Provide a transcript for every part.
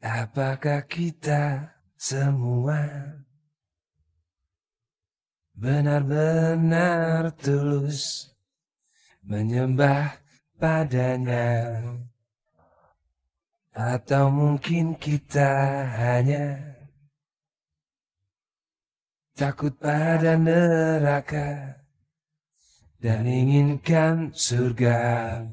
Apakah kita semua benar-benar tulus menyembah padanya? Atau mungkin kita hanya takut pada neraka dan inginkan surga.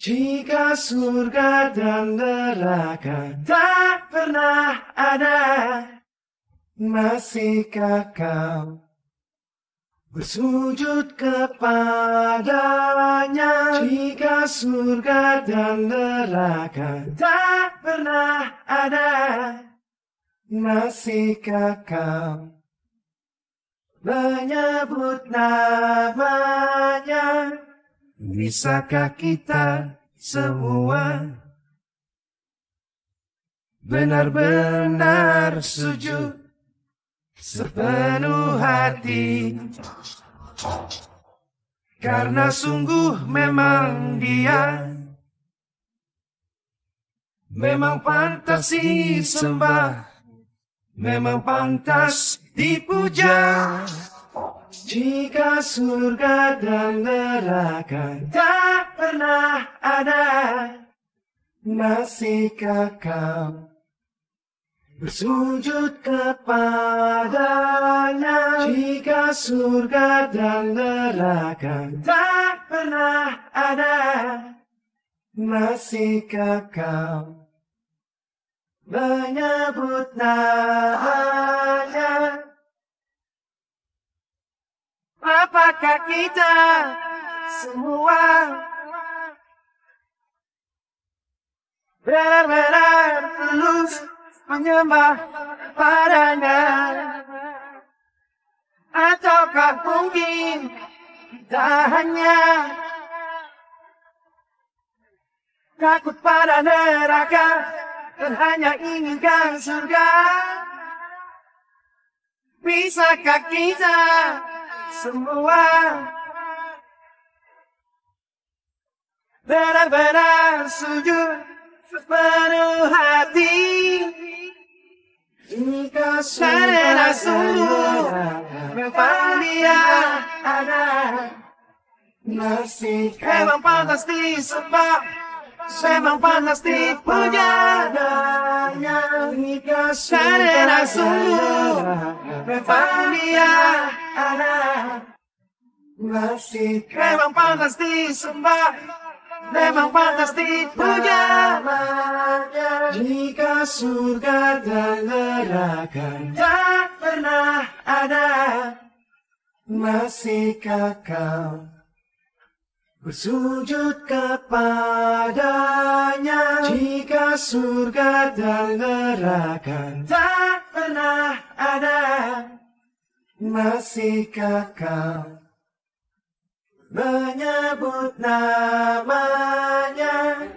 Jika surga dan neraka tak pernah ada, masihkah kau bersujud kepadanya? Jika surga dan neraka tak pernah ada, masihkah kau menyebut namanya? Bisakah kita semua benar-benar sujud sepenuh hati karena sungguh memang dia memang pantas disembah memang pantas dipuja jika surga dan neraka tak pernah ada Masihkah kau bersujud kepadanya Jika surga dan neraka tak pernah ada Masihkah kau menyebut namanya Apakah kita semua Berberan terus menyembah padanya Ataukah mungkin kita hanya Takut pada neraka Dan hanya inginkan surga Bisakah kita semua benar-benar sujud sepenuh hati Jika karena sungguh memang dia ada Masih emang panas di sebab Memang pantas di punya daya Jika karena sungguh memang dia ada Masih emang panas di sebab memang pantas dipuja Jika surga dan neraka tak pernah ada Masihkah kau bersujud kepadanya Jika surga dan neraka tak pernah ada Masihkah kau menyebut namanya